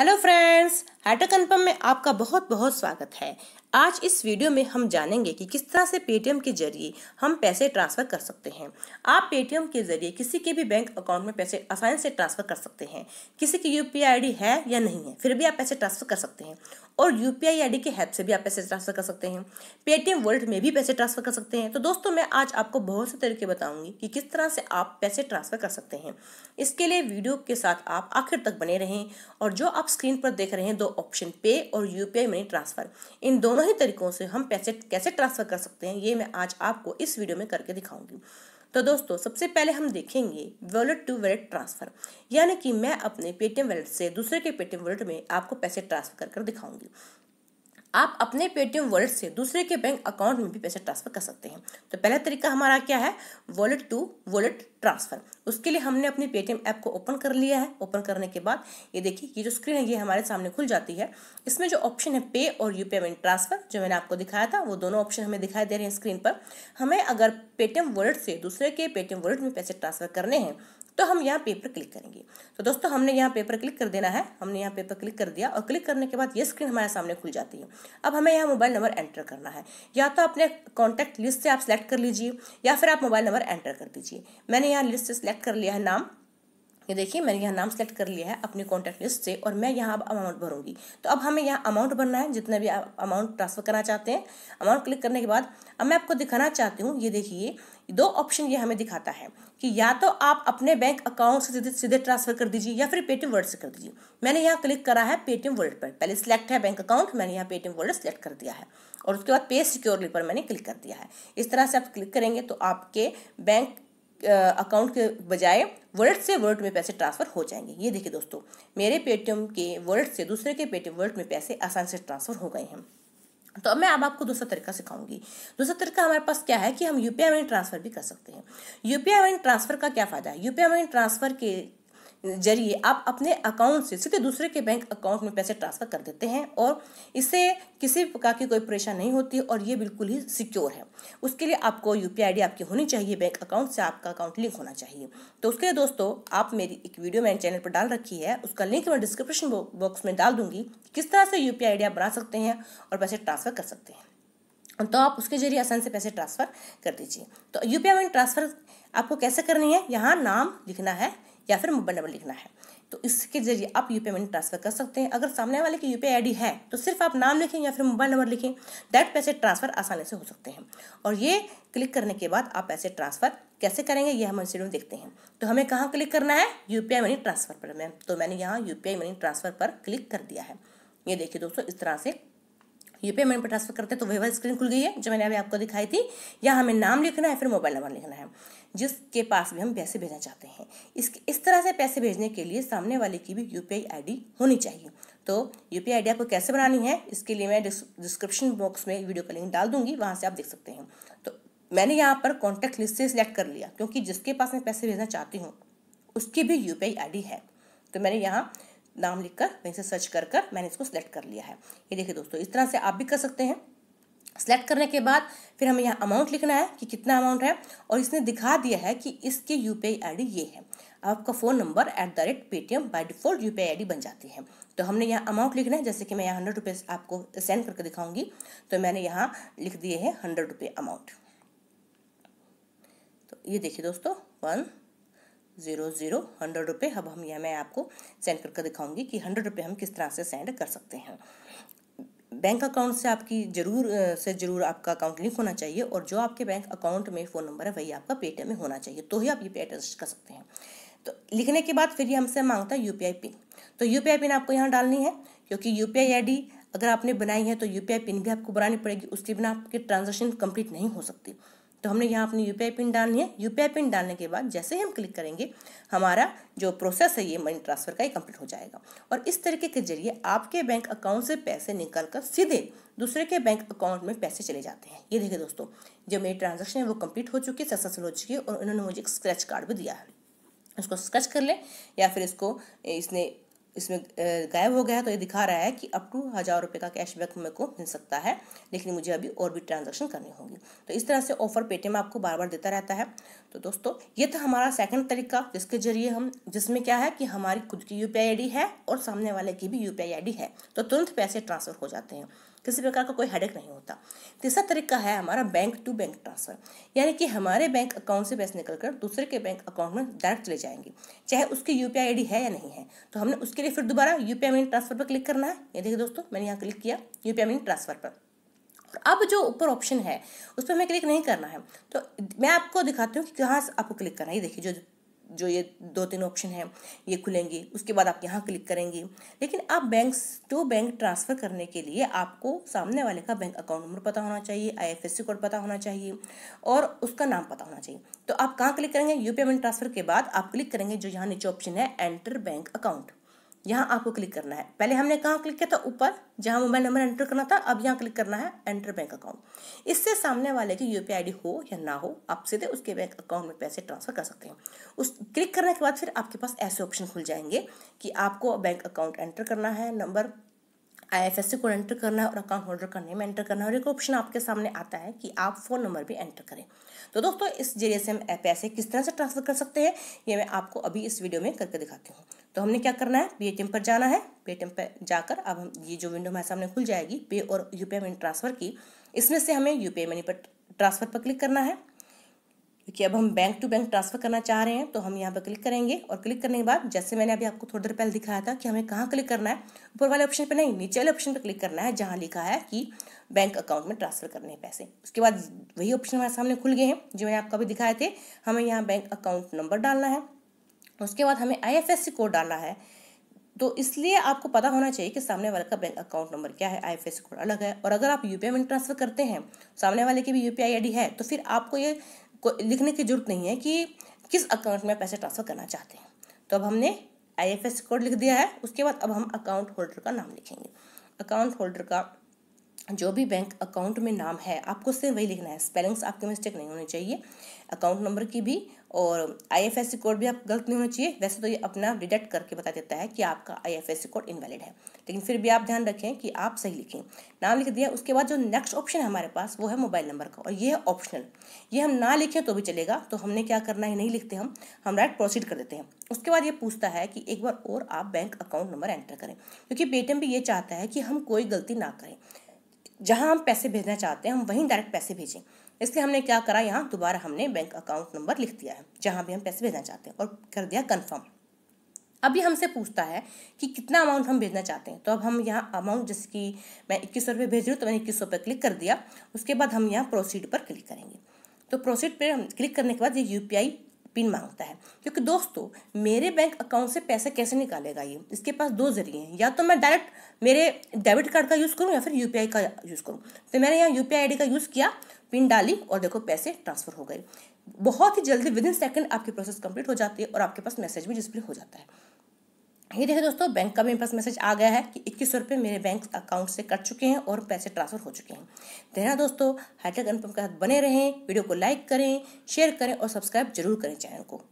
hello friends हैटक confirm में आपका बहुत बहुत स्वागत है आज इस वीडियो में हम जानेंगे कि किस तरह से पेटीएम के जरिए हम पैसे ट्रांसफ़र कर सकते हैं आप पेटीएम के जरिए किसी के भी बैंक अकाउंट में पैसे आसानी से ट्रांसफ़र कर सकते हैं किसी की यूपीआई आईडी है या नहीं है फिर भी आप पैसे ट्रांसफ़र कर सकते हैं और यूपीआई आईडी के हेल्प से भी आप पैसे ट्रांसफ़र कर सकते हैं पेटीएम वॉलेट में भी पैसे ट्रांसफ़र कर सकते हैं तो दोस्तों मैं आज आपको बहुत से तरीके बताऊंगी कि किस तरह से आप पैसे ट्रांसफ़र कर सकते हैं इसके लिए वीडियो के साथ आप आखिर तक बने रहें और जो आप स्क्रीन पर देख रहे हैं दो ऑप्शन पे और यूपीआई मनी ट्रांसफ़र इन दोनों दोनों ही तरीकों से हम पैसे कैसे ट्रांसफ़र कर सकते हैं ये मैं आज आपको इस वीडियो में करके दिखाऊंगी तो दोस्तों सबसे पहले हम देखेंगे वॉलेट टू वॉलेट ट्रांसफ़र यानी कि मैं अपने पेटीएम वॉलेट से दूसरे के पेटीएम वॉलेट में आपको पैसे ट्रांसफ़र कर कर दिखाऊंगी आप अपने पेटीएम वॉलेट से दूसरे के बैंक अकाउंट में भी पैसे ट्रांसफर कर सकते हैं तो पहला तरीका हमारा क्या है वॉलेट टू वॉलेट ट्रांसफर उसके लिए हमने अपने पेटीएम ऐप को ओपन कर लिया है ओपन करने के बाद ये देखिए ये जो स्क्रीन है ये हमारे सामने खुल जाती है इसमें जो ऑप्शन है पे और यू पेमेंट ट्रांसफर जो मैंने आपको दिखाया था वो दोनों ऑप्शन हमें दिखाई दे रहे हैं स्क्रीन पर हमें अगर पेटीएम वॉलेट से दूसरे के पेटीएम वॉलेट में पैसे ट्रांसफर करने हैं तो हम यहाँ पे पर क्लिक करेंगे तो दोस्तों हमने यहाँ पे पर क्लिक कर देना है हमने यहाँ पे पर क्लिक कर दिया और क्लिक करने के बाद ये स्क्रीन हमारे सामने खुल जाती है अब हमें यहाँ मोबाइल नंबर एंटर करना है या तो अपने कॉन्टैक्ट लिस्ट से आप सेलेक्ट कर लीजिए या फिर आप मोबाइल नंबर एंटर कर दीजिए मैंने यहाँ लिस्ट से सेलेक्ट कर लिया है नाम ये देखिए मैंने यहाँ नाम सेलेक्ट कर लिया है अपनी कॉन्टैक्ट लिस्ट से और मैं यहाँ अब अमाउंट भरूंगी तो अब हमें यहाँ अमाउंट भरना है जितना भी आप अमाउंट ट्रांसफर करना चाहते हैं अमाउंट क्लिक करने के बाद अब मैं आपको दिखाना चाहती हूँ ये देखिए दो ऑप्शन ये हमें दिखाता है कि या तो आप अपने बैंक अकाउंट से सीधे सीधे ट्रांसफर कर दीजिए या फिर पेटीएम वर्ल्ड से कर दीजिए मैंने यहाँ क्लिक करा है पेटीएम वर्ल्ड पर पहले सिलेक्ट है बैंक अकाउंट मैंने यहाँ पेटीएम वर्ल्ड सेलेक्ट कर दिया है और उसके बाद पे सिक्योरली पर मैंने क्लिक कर दिया है इस तरह से आप क्लिक करेंगे तो आपके बैंक अकाउंट के बजाय वर्ल्ड से वर्ल्ड में पैसे ट्रांसफ़र हो जाएंगे ये देखिए दोस्तों मेरे पेटीएम के वर्ल्ड से दूसरे के पेटीएम वर्ल्ड में पैसे आसान से ट्रांसफ़र हो गए हैं तो अब मैं अब आपको दूसरा तरीका सिखाऊंगी दूसरा तरीका हमारे पास क्या है कि हम यूपीआई मनी ट्रांसफर भी कर सकते हैं यूपीआई मनी ट्रांसफर का क्या फ़ायदा है यूपीआई मनी ट्रांसफर के जरिए आप अपने अकाउंट से सीधे दूसरे के बैंक अकाउंट में पैसे ट्रांसफ़र कर देते हैं और इससे किसी प्रकार की कोई परेशानी नहीं होती और ये बिल्कुल ही सिक्योर है उसके लिए आपको यू पी आपकी होनी चाहिए बैंक अकाउंट से आपका अकाउंट लिंक होना चाहिए तो उसके लिए दोस्तों आप मेरी एक वीडियो मैंने चैनल पर डाल रखी है उसका लिंक मैं डिस्क्रिप्शन बॉक्स में डाल दूंगी किस तरह से यू पी आप बना सकते हैं और पैसे ट्रांसफ़र कर सकते हैं तो आप उसके जरिए आसान से पैसे ट्रांसफ़र कर दीजिए तो यू पी ट्रांसफ़र आपको कैसे करनी है यहाँ नाम लिखना है या फिर मोबाइल नंबर लिखना है तो इसके जरिए आप यू मनी ट्रांसफ़र कर सकते हैं अगर सामने वाले की यू पी है तो सिर्फ आप नाम लिखें या फिर मोबाइल नंबर लिखें डायरेक्ट पैसे ट्रांसफ़र आसानी से हो सकते हैं और ये क्लिक करने के बाद आप पैसे ट्रांसफ़र कैसे करेंगे ये हम वीडियो देखते हैं तो हमें कहाँ क्लिक करना है यू मनी ट्रांसफ़र पर मैम तो मैंने यहाँ यू मनी ट्रांसफ़र पर क्लिक कर दिया है ये देखिए दोस्तों इस तरह से यू मनी पेमेंट पर ट्रांसफर करते हैं तो वही स्क्रीन खुल गई है जो मैंने अभी आपको दिखाई थी या हमें नाम लिखना है फिर मोबाइल नंबर लिखना है जिसके पास भी हम पैसे भेजना चाहते हैं इस इस तरह से पैसे भेजने के लिए सामने वाले की भी यू पी आई होनी चाहिए तो यू पी आई आपको कैसे बनानी है इसके लिए मैं डिस्क्रिप्शन बॉक्स में वीडियो का लिंक डाल दूंगी वहाँ से आप देख सकते हैं तो मैंने यहाँ पर कॉन्टैक्ट लिस्ट से सिलेक्ट कर लिया क्योंकि जिसके पास मैं पैसे भेजना चाहती हूँ उसकी भी यू पी है तो मैंने यहाँ नाम लिखकर वहीं से सर्च कर कर मैंने इसको सेलेक्ट कर लिया है ये देखिए दोस्तों इस तरह से आप भी कर सकते हैं सेलेक्ट करने के बाद फिर हमें यहाँ अमाउंट लिखना है कि कितना अमाउंट है और इसने दिखा दिया है कि इसके यू पी ये है आपका phone number at the rate Paytm by default U P बन जाती है तो हमने यहाँ अमाउंट लिखना है जैसे कि मैं यहाँ हंड्रेड रुपीज़ आपको सेंड करके दिखाऊंगी तो मैंने यहाँ लिख दिए हैं हंड्रेड रुपये अमाउंट तो ये देखिए दोस्तों वन ज़ीरो ज़ीरो हंड्रेड रुपये अब हम यह मैं आपको सेंड करके दिखाऊंगी कि हंड्रेड रुपये हम किस तरह से सेंड कर सकते हैं बैंक अकाउंट से आपकी ज़रूर से ज़रूर आपका अकाउंट लिंक होना चाहिए और जो आपके बैंक अकाउंट में फ़ोन नंबर है वही आपका पेटीएम में होना चाहिए तो ही आप ये पे रजिस्टर कर सकते हैं तो लिखने के बाद फिर ये हमसे मांगता है यू पिन तो यू पिन आपको यहाँ डालनी है क्योंकि यू पी अगर आपने बनाई है तो यू पिन भी आपको बनानी पड़ेगी उसके बिना आपकी ट्रांजेक्शन कम्प्लीट नहीं हो सकती तो हमने यहाँ अपनी यूपीआई पिन डालनी है यू पिन डालने के बाद जैसे ही हम क्लिक करेंगे हमारा जो प्रोसेस है ये मनी ट्रांसफ़र का ही कंप्लीट हो जाएगा और इस तरीके के जरिए आपके बैंक अकाउंट से पैसे निकल कर सीधे दूसरे के बैंक अकाउंट में पैसे चले जाते हैं ये देखिए दोस्तों जो मेरी ट्रांजेक्शन है वो कम्प्लीट हो चुकी है सक्सेसफुल हो चुकी है और उन्होंने मुझे एक स्क्रैच कार्ड भी दिया है उसको स्क्रच कर लें या फिर इसको इसने इसमें गायब हो गया तो ये दिखा रहा है कि अप टू हज़ार रुपये का कैशबैक मेरे को मिल सकता है लेकिन मुझे अभी और भी ट्रांजेक्शन करनी होगी तो इस तरह से ऑफर पेटीएम आपको बार बार देता रहता है तो दोस्तों ये था हमारा सेकंड तरीका जिसके जरिए हम जिसमें क्या है कि हमारी खुद की यू पी है और सामने वाले की भी यू पी है तो तुरंत पैसे ट्रांसफ़र हो जाते हैं किसी प्रकार का कोई हेडेक नहीं होता तीसरा तरीका है हमारा बैंक टू बैंक ट्रांसफ़र यानी कि हमारे बैंक अकाउंट से पैसे निकल कर दूसरे के बैंक अकाउंट में डायरेक्ट चले जाएंगे चाहे उसकी यू पी है या नहीं है तो हमने उसके लिए फिर दोबारा यू पी मनी ट्रांसफ़र पर क्लिक करना है ये देखिए दोस्तों मैंने यहाँ क्लिक किया यू पी मनी ट्रांसफ़र पर और अब जो ऊपर ऑप्शन है उस पर हमें क्लिक नहीं करना है तो मैं आपको दिखाती हूँ कि कहाँ से आपको क्लिक करना है ये देखिए जो जो ये दो तीन ऑप्शन है ये खुलेंगे उसके बाद आप यहाँ क्लिक करेंगे लेकिन आप बैंक टू बैंक ट्रांसफ़र करने के लिए आपको सामने वाले का बैंक अकाउंट नंबर पता होना चाहिए आईएफएससी कोड पता होना चाहिए और उसका नाम पता होना चाहिए तो आप कहाँ क्लिक करेंगे यू पेमेंट ट्रांसफ़र के बाद आप क्लिक करेंगे जो यहाँ नीचे ऑप्शन है एंटर बैंक अकाउंट यहाँ आपको क्लिक करना है पहले हमने कहाँ क्लिक किया था ऊपर जहाँ मोबाइल नंबर एंटर करना था अब यहाँ क्लिक करना है एंटर बैंक अकाउंट इससे सामने वाले की यू पी हो या ना हो आप सीधे उसके बैंक अकाउंट में पैसे ट्रांसफर कर सकते हैं उस क्लिक करने के बाद फिर आपके पास ऐसे ऑप्शन खुल जाएंगे कि आपको बैंक अकाउंट एंटर करना है नंबर आई को एंटर करना है और अकाउंट होल्डर का नेम एंटर करना है और एक ऑप्शन आपके सामने आता है कि आप फ़ोन नंबर भी एंटर करें तो दोस्तों इस जरिए से हम पैसे किस तरह से ट्रांसफ़र कर सकते हैं ये मैं आपको अभी इस वीडियो में करके दिखाती हूँ तो हमने क्या करना है पेटीएम पर जाना है पेटीएम पर जाकर अब हम ये जो विंडो हमारे सामने खुल जाएगी पे और यू पी मनी ट्रांसफ़र की इसमें से हमें यू पी मनी पर ट्रांसफ़र पर क्लिक करना है क्योंकि अब हम बैंक टू बैंक ट्रांसफ़र करना चाह रहे हैं तो हम यहाँ पर क्लिक करेंगे और क्लिक करने के बाद जैसे मैंने अभी आपको थोड़ी देर पहले दिखाया था कि हमें कहाँ क्लिक करना है ऊपर वाले ऑप्शन पर नहीं नीचे वाले ऑप्शन पर क्लिक करना है जहाँ लिखा है कि बैंक अकाउंट में ट्रांसफ़र करने हैं पैसे उसके बाद वही ऑप्शन हमारे सामने खुल गए हैं जो मैंने आपको अभी दिखाए थे हमें यहाँ बैंक अकाउंट नंबर डालना है उसके बाद हमें आई कोड डालना है तो इसलिए आपको पता होना चाहिए कि सामने वाले का बैंक अकाउंट नंबर क्या है आई एफ कोड अलग है और अगर आप यूपीआई में ट्रांसफर करते हैं सामने वाले की भी यूपीआई आईडी है तो फिर आपको ये को लिखने की ज़रूरत नहीं है कि किस अकाउंट में पैसे ट्रांसफ़र करना चाहते हैं तो अब हमने आई कोड लिख दिया है उसके बाद अब हम अकाउंट होल्डर का नाम लिखेंगे अकाउंट होल्डर का जो भी बैंक अकाउंट में नाम है आपको सिर्फ वही लिखना है स्पेलिंग्स आपके मिस्टेक नहीं होनी चाहिए अकाउंट नंबर की भी और आईएफएससी कोड भी आप गलत नहीं होना चाहिए वैसे तो ये अपना डिडक्ट करके बता देता है कि आपका आईएफएससी कोड इनवैलिड है लेकिन फिर भी आप ध्यान रखें कि आप सही लिखें नाम लिख दिया उसके बाद जो नेक्स्ट ऑप्शन है हमारे पास वो है मोबाइल नंबर का और ये है ऑप्शनल ये हम ना लिखें तो भी चलेगा तो हमने क्या करना है नहीं लिखते हम हम राइट प्रोसीड कर देते हैं उसके बाद ये पूछता है कि एक बार और आप बैंक अकाउंट नंबर एंटर करें क्योंकि पेटीएम भी ये चाहता है कि हम कोई गलती ना करें जहां हम पैसे भेजना चाहते हैं हम वहीं डायरेक्ट पैसे भेजें इसलिए हमने क्या करा यहाँ दोबारा हमने बैंक अकाउंट नंबर लिख दिया है जहाँ भी हम पैसे भेजना चाहते हैं और कर दिया कन्फर्म अभी हमसे पूछता है कि कितना अमाउंट हम भेजना चाहते हैं तो अब हम यहाँ अमाउंट जैसे कि मैं इक्कीस सौ रुपये भेज रही हूँ तो मैंने इक्कीस सौ पर क्लिक कर दिया उसके बाद हम यहाँ प्रोसीड पर क्लिक करेंगे तो प्रोसीड पर हम क्लिक करने के बाद ये यू पिन मांगता है क्योंकि दोस्तों मेरे बैंक अकाउंट से पैसे कैसे निकालेगा ये इसके पास दो जरिए हैं या तो मैं डायरेक्ट मेरे डेबिट कार्ड का यूज़ करूँ या फिर यू का यूज़ करूँ तो मैंने यहाँ यू पी का यूज़ किया पिन डाली और देखो पैसे ट्रांसफ़र हो गए बहुत ही जल्दी विद इन सेकेंड आपकी प्रोसेस कंप्लीट हो जाती है और आपके पास मैसेज भी डिस्प्ले हो जाता है ये देखिए दोस्तों बैंक का भी पास मैसेज आ गया है कि इक्कीस सौ रुपये मेरे बैंक अकाउंट से कट चुके हैं और पैसे ट्रांसफर हो चुके हैं देना तो दोस्तों हाईटेक अनुपम के साथ बने रहें वीडियो को लाइक करें शेयर करें और सब्सक्राइब जरूर करें चैनल को